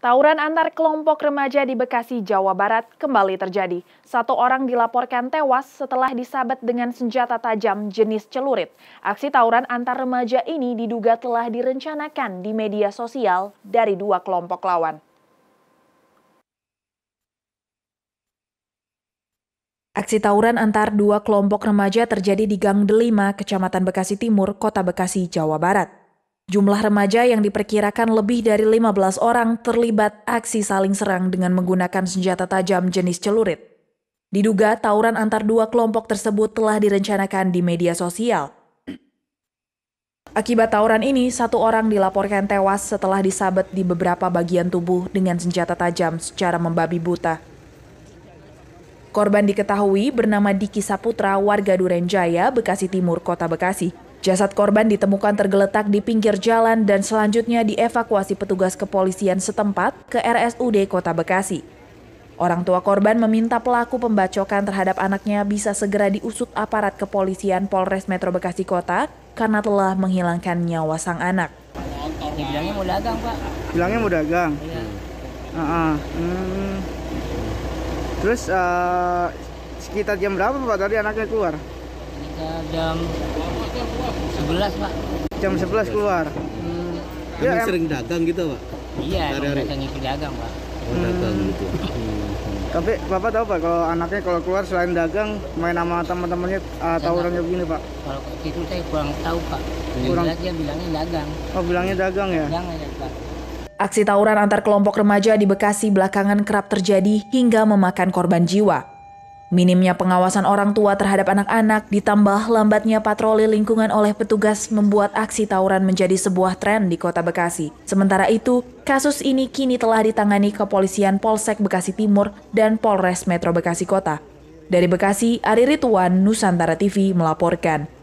Tawuran antar kelompok remaja di Bekasi, Jawa Barat kembali terjadi. Satu orang dilaporkan tewas setelah disabet dengan senjata tajam jenis celurit. Aksi tawuran antar remaja ini diduga telah direncanakan di media sosial dari dua kelompok lawan. Aksi tawuran antar dua kelompok remaja terjadi di Gang Delima, Kecamatan Bekasi Timur, Kota Bekasi, Jawa Barat. Jumlah remaja yang diperkirakan lebih dari 15 orang terlibat aksi saling serang dengan menggunakan senjata tajam jenis celurit. Diduga tawuran antar dua kelompok tersebut telah direncanakan di media sosial. Akibat tawuran ini, satu orang dilaporkan tewas setelah disabet di beberapa bagian tubuh dengan senjata tajam secara membabi buta. Korban diketahui bernama Diki Saputra, warga Durenjaya, Bekasi Timur, Kota Bekasi. Jasad korban ditemukan tergeletak di pinggir jalan dan selanjutnya dievakuasi petugas kepolisian setempat ke RSUD Kota Bekasi. Orang tua korban meminta pelaku pembacokan terhadap anaknya bisa segera diusut aparat kepolisian Polres Metro Bekasi Kota karena telah menghilangkan nyawa sang anak. Ya, bilangnya mau dagang, Pak. Bilangnya mau dagang? Iya. Uh -uh. Hmm. Terus uh, sekitar jam berapa Pak tadi anaknya keluar? Sekitar jam 11 pak jam 11 keluar hmm. ya, sering dagang gitu pak iya hari -hari. dagang itu dagang pak oh, hmm. dagang gitu hmm. tapi bapak tahu pak kalau anaknya kalau keluar selain dagang main sama teman-temannya eh, atau orangnya begini pak kalau itu saya kurang tahu pak hmm. kurang dia bilangnya dagang oh bilangnya dagang ya dagang ya pak Aksi tawuran antar kelompok remaja di Bekasi belakangan kerap terjadi hingga memakan korban jiwa. Minimnya pengawasan orang tua terhadap anak-anak ditambah lambatnya patroli lingkungan oleh petugas membuat aksi tawuran menjadi sebuah tren di kota Bekasi. Sementara itu, kasus ini kini telah ditangani kepolisian Polsek Bekasi Timur dan Polres Metro Bekasi Kota. Dari Bekasi, Ari Rituan, Nusantara TV melaporkan.